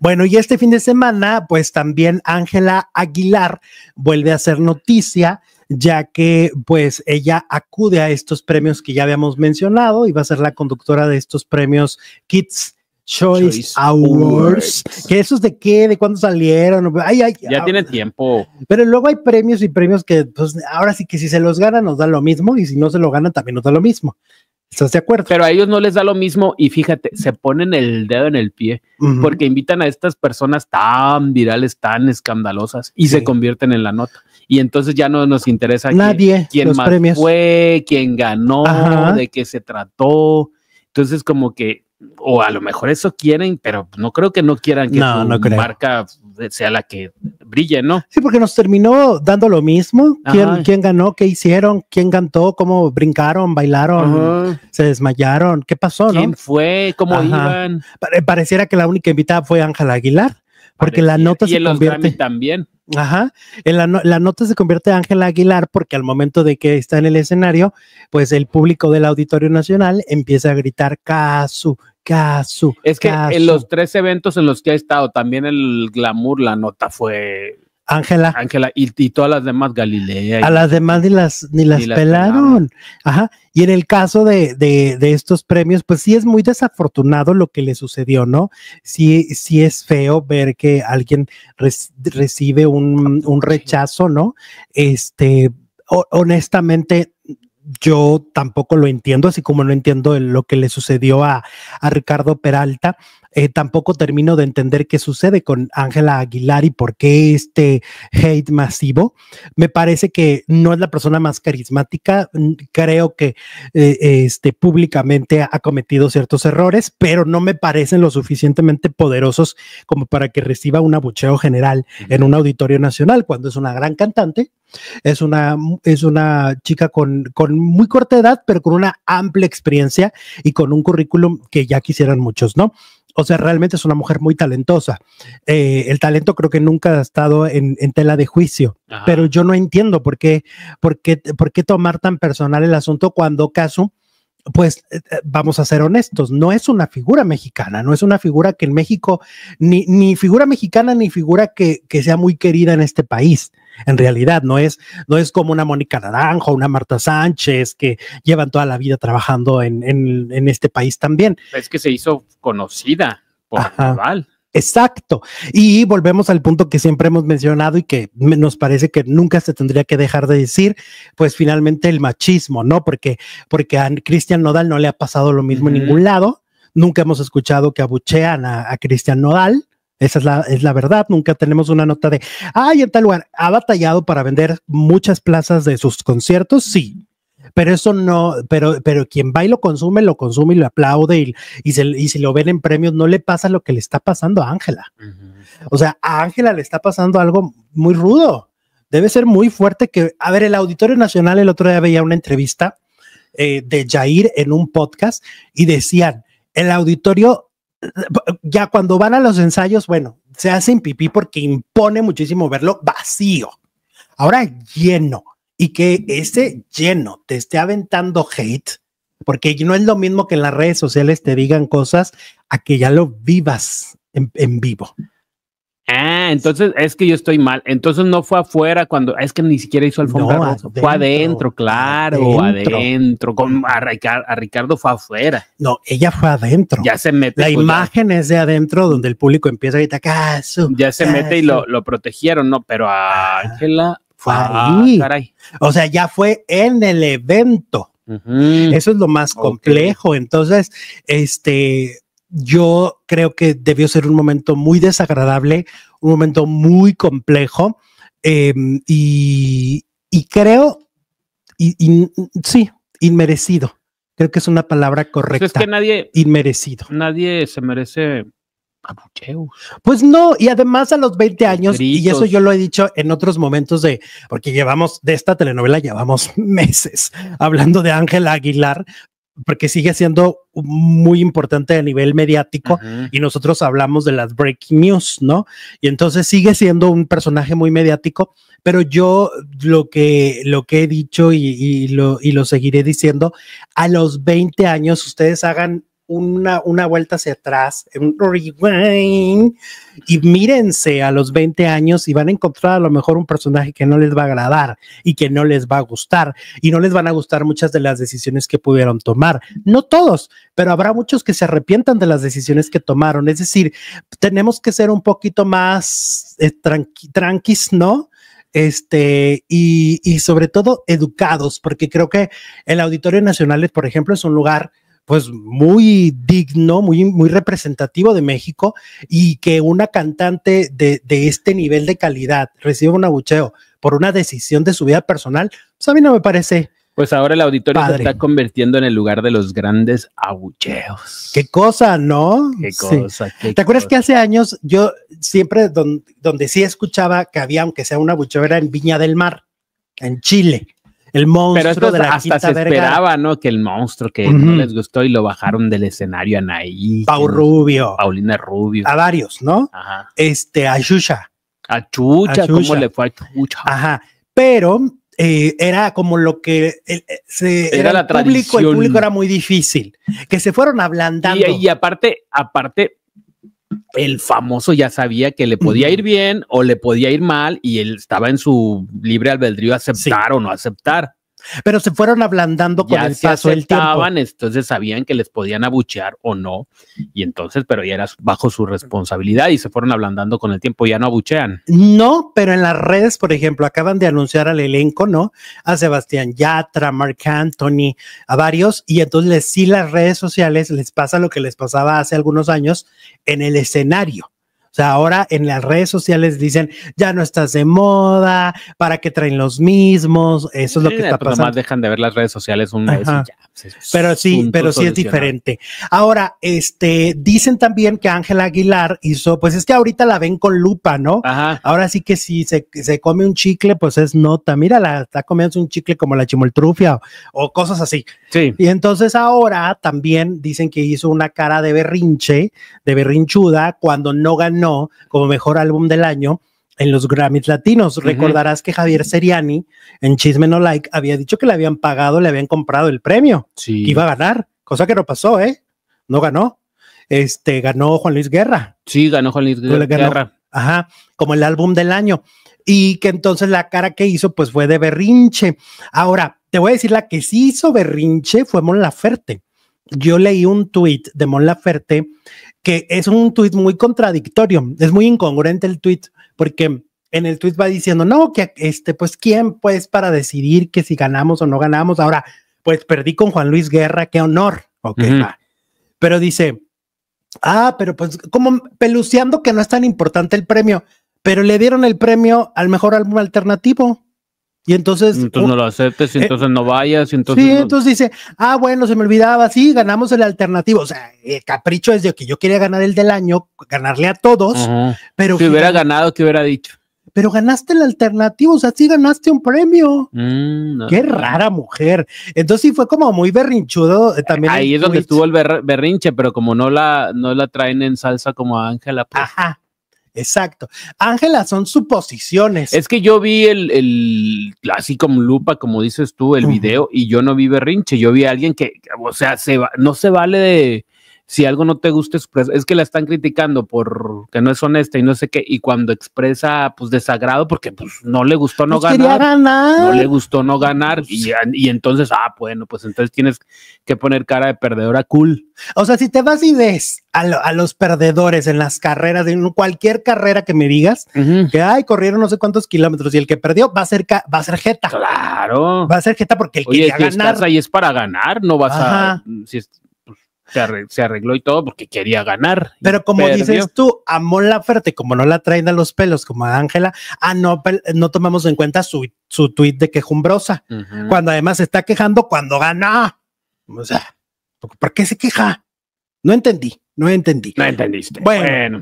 Bueno, y este fin de semana, pues también Ángela Aguilar vuelve a hacer noticia, ya que pues ella acude a estos premios que ya habíamos mencionado y va a ser la conductora de estos premios Kids. Choice, Awards. ¿Que esos de qué? ¿De cuándo salieron? ya ah, tiene tiempo. Pero luego hay premios y premios que, pues, ahora sí que si se los gana nos da lo mismo y si no se lo gana también nos da lo mismo. ¿Estás de acuerdo? Pero a ellos no les da lo mismo y fíjate, se ponen el dedo en el pie porque invitan a estas personas tan virales, tan escandalosas y se convierten en la nota. Y entonces ya no nos interesa Nadie, quién, más fue, quién ganó, de qué se trató. Entonces como que o a lo mejor eso quieren, pero no creo que no quieran que su marca sea la que brille, ¿no? Sí, porque nos terminó dando lo mismo. ¿Quién, ganó? ¿Qué hicieron? ¿Quién cantó? ¿Cómo brincaron? ¿Bailaron? ¿Se desmayaron? ¿Qué pasó? ¿Quién fue? ¿Cómo iban? Pareciera que la única invitada fue Ángela Aguilar, porque la nota se convierte... también. Ajá, en la, nota se convierte en Ángela Aguilar porque al momento de que está en el escenario, pues el público del Auditorio Nacional empieza a gritar Casu, Casu. Es que en los tres eventos en los que ha estado, también el glamour, la nota fue Ángela. Ángela y, todas las demás Galilea. a las demás ni las, ni las, pelaron. Ajá. Y en el caso de, estos premios, pues sí es muy desafortunado lo que le sucedió, ¿no? Sí, sí es feo ver que alguien recibe un, rechazo, ¿no? Este, honestamente, yo tampoco lo entiendo, así como no entiendo lo que le sucedió a, a Ricardo Peralta. Eh, tampoco termino de entender qué sucede con Ángela Aguilar y por qué este hate masivo. Me parece que no es la persona más carismática, mm, creo que eh, este, públicamente ha cometido ciertos errores, pero no me parecen lo suficientemente poderosos como para que reciba un abucheo general en un auditorio nacional cuando es una gran cantante. Es una, es una chica con, con, muy corta edad, pero con una amplia experiencia y con un currículum que ya quisieran muchos, ¿no? O sea, realmente es una mujer muy talentosa. Eh, el talento creo que nunca ha estado en, tela de juicio, pero yo no entiendo por qué, por, qué, por qué tomar tan personal el asunto cuando caso pues eh, eh, vamos a ser honestos, no es una figura mexicana, no es una figura que en México, ni, ni figura mexicana, ni figura que, sea muy querida en este país. En realidad, no es, no es como una Mónica Naranjo, una Marta Sánchez, que llevan toda la vida trabajando en, este país también. Es que se hizo conocida por Exacto. Y volvemos al punto que siempre hemos mencionado y que nos parece que nunca se tendría que dejar de decir, pues finalmente el machismo, ¿no? Porque, porque a Cristian Nodal no le ha pasado lo mismo en ningún lado. Nunca hemos escuchado que abuchean a, a Cristian Nodal. Esa es la, es la verdad. Nunca tenemos una nota de, ay, en tal lugar, ha batallado para vender muchas plazas de sus conciertos. Sí, pero eso no, pero, pero quien va y lo consume, lo consume y lo aplaude y, si lo ven en premios, no le pasa lo que le está pasando a Ángela. O sea, a Ángela le está pasando algo muy rudo. Debe ser muy fuerte que, a ver, el Auditorio Nacional el otro día veía una entrevista eh, de Jair en un podcast y decían, el auditorio ya cuando van a los ensayos, bueno, se hacen pipí porque impone muchísimo verlo vacío. Ahora lleno y que ese lleno te esté aventando hate, porque no es lo mismo que en las redes sociales te digan cosas a que ya lo vivas en, vivo. Ah, entonces es que yo estoy mal. Entonces no fue afuera cuando es que ni siquiera hizo alfombra fue adentro, claro, adentro. adentro a, Ricardo, fue afuera. No, ella fue adentro. Ya se mete. La pues, imagen es de adentro donde el público empieza a gritar caso. Ya se mete y lo, lo, protegieron, ¿no? Pero a ah. Ángela fue ah, O sea, ya fue en el evento. Eso es lo más complejo. Entonces, este, yo creo que debió ser un momento muy desagradable, un momento muy complejo. Em, y, creo, y, sí, inmerecido. Creo que es una palabra correcta. Pues es que nadie. Inmerecido. Nadie se merece pues no, y además a los 20 años, y eso yo lo he dicho en otros momentos de, porque llevamos, de esta telenovela llevamos meses hablando de Ángel Aguilar, porque sigue siendo muy importante a nivel mediático y nosotros hablamos de las breaking news, ¿no? Y entonces sigue siendo un personaje muy mediático, pero yo lo que, lo que he dicho y, lo, y lo seguiré diciendo, a los 20 años ustedes hagan una, vuelta hacia atrás, un rewind, y mírense a los 20 años y van a encontrar a lo mejor un personaje que no les va a agradar y que no les va a gustar, y no les van a gustar muchas de las decisiones que pudieron tomar. No todos, pero habrá muchos que se arrepientan de las decisiones que tomaron. Es decir, tenemos que ser un poquito más eh, tranquis, ¿no? este, y, y, sobre todo educados, porque creo que el Auditorio Nacional, por ejemplo, es un lugar pues muy digno, muy, muy representativo de México y que una cantante de, este nivel de calidad reciba un abucheo por una decisión de su vida personal, pues a mí no me parece. Pues ahora el auditorio se está convirtiendo en el lugar de los grandes abucheos. Qué cosa, ¿no? Qué cosa. ¿Te acuerdas que hace años yo siempre donde sí escuchaba que había, aunque sea un abucheo, era en Viña del Mar, en Chile. El monstruo de la hasta se esperaba, ¿no? Que el monstruo que no les gustó y lo bajaron del escenario a Naí. Pau Rubio. Paulina Rubio. A varios, ¿no? Ajá. Este, a Xuxa. A Chucha, ¿cómo le fue a Chucha? Ajá. Pero eh, era como lo que eh, se, era, el la público, el público era muy difícil, que se fueron ablandando. Y, y aparte, aparte, el famoso ya sabía que le podía ir bien o le podía ir mal y él estaba en su libre albedrío aceptar o no aceptar. Pero se fueron ablandando con el paso del tiempo. Entonces sabían que les podían abuchear o no. Y entonces, pero ya era bajo su responsabilidad y se fueron ablandando con el tiempo. Ya no abuchean. No, pero en las redes, por ejemplo, acaban de anunciar al elenco, ¿no? A Sebastián Yatra, Mark Anthony, a varios. Y entonces sí las redes sociales les pasa lo que les pasaba hace algunos años en el escenario. O sea, ahora en las redes sociales dicen, ya no estás de moda, ¿para que traen los mismos? Eso es lo que está pues, pasando. más dejan de ver las redes sociales pues, un mes Pero sí, pero sí es diferente. Ahora, este, dicen también que Ángela Aguilar hizo, pues es que ahorita la ven con lupa, ¿no? Ahora sí que si se, come un chicle, pues es nota. Mira, está comiendo un chicle como la chimoltrufia o, o cosas así. Sí. Y entonces ahora también dicen que hizo una cara de berrinche, de berrinchuda, cuando no ganó ganó como mejor álbum del año en los Grammys latinos. Recordarás que Javier Seriani en Chisme No Like había dicho que le habían pagado, le habían comprado el premio, sí. iba a ganar, cosa que no pasó, ¿eh? No ganó. Este ganó Juan Luis Guerra. Sí, ganó Juan Luis Guerra. ajá, como el álbum del año. Y que entonces la cara que hizo pues fue de berrinche. Ahora, te voy a decir la que sí hizo berrinche fue Mon Laferte. Yo leí un tweet de Mon Laferte que es un tuit muy contradictorio, es muy incongruente el tuit, porque en el tuit va diciendo, no, que este, pues, ¿quién pues para decidir que si ganamos o no ganamos? Ahora, pues perdí con Juan Luis Guerra, qué honor, ok, Pero dice, ah, pero pues como peluceando que no es tan importante el premio, pero le dieron el premio al mejor álbum alternativo. Y entonces. Entonces no lo aceptes, eh, entonces no vayas, entonces. Sí, entonces dice, ah, bueno, se me olvidaba, sí, ganamos el alternativo. O sea, el capricho es de que yo quería ganar el del año, ganarle a todos, pero. Si hubiera ganado, ¿qué hubiera dicho. Pero ganaste el alternativo, o sea, sí ganaste un premio. Mm, Qué rara mujer. Entonces sí fue como muy berrinchudo eh, también. Ahí es donde estuvo el berrinche, pero como no la, no la traen en salsa como a Ángela. Pues. Ajá. Exacto. Ángela, son suposiciones. Es que yo vi el, el así como lupa, como dices tú, el video, y yo no vi berrinche, yo vi a alguien que, o sea, se no se vale de si algo no te gusta es que la están criticando por que no es honesta y no sé qué, y cuando expresa pues desagrado porque pues no le gustó no pues, ganar, ganar, no le gustó no ganar, pues. y, entonces, ah, bueno, pues entonces tienes que poner cara de perdedora cool. O sea, si te vas y ves a, los perdedores en las carreras, en cualquier carrera que me digas, que ay, corrieron no sé cuántos kilómetros y el que perdió va a ser, va a ser jeta. Claro. Va a ser jeta porque el que ganar. Estás ahí es para ganar, no vas a. Si se arregló y todo porque quería ganar. Pero como dices tú, amó la oferta como no la traen a los pelos como a Ángela, ah, no, no tomamos en cuenta su, su tuit de quejumbrosa, cuando además está quejando cuando gana. O sea, ¿por qué se queja? No entendí, no entendí. No entendiste. bueno.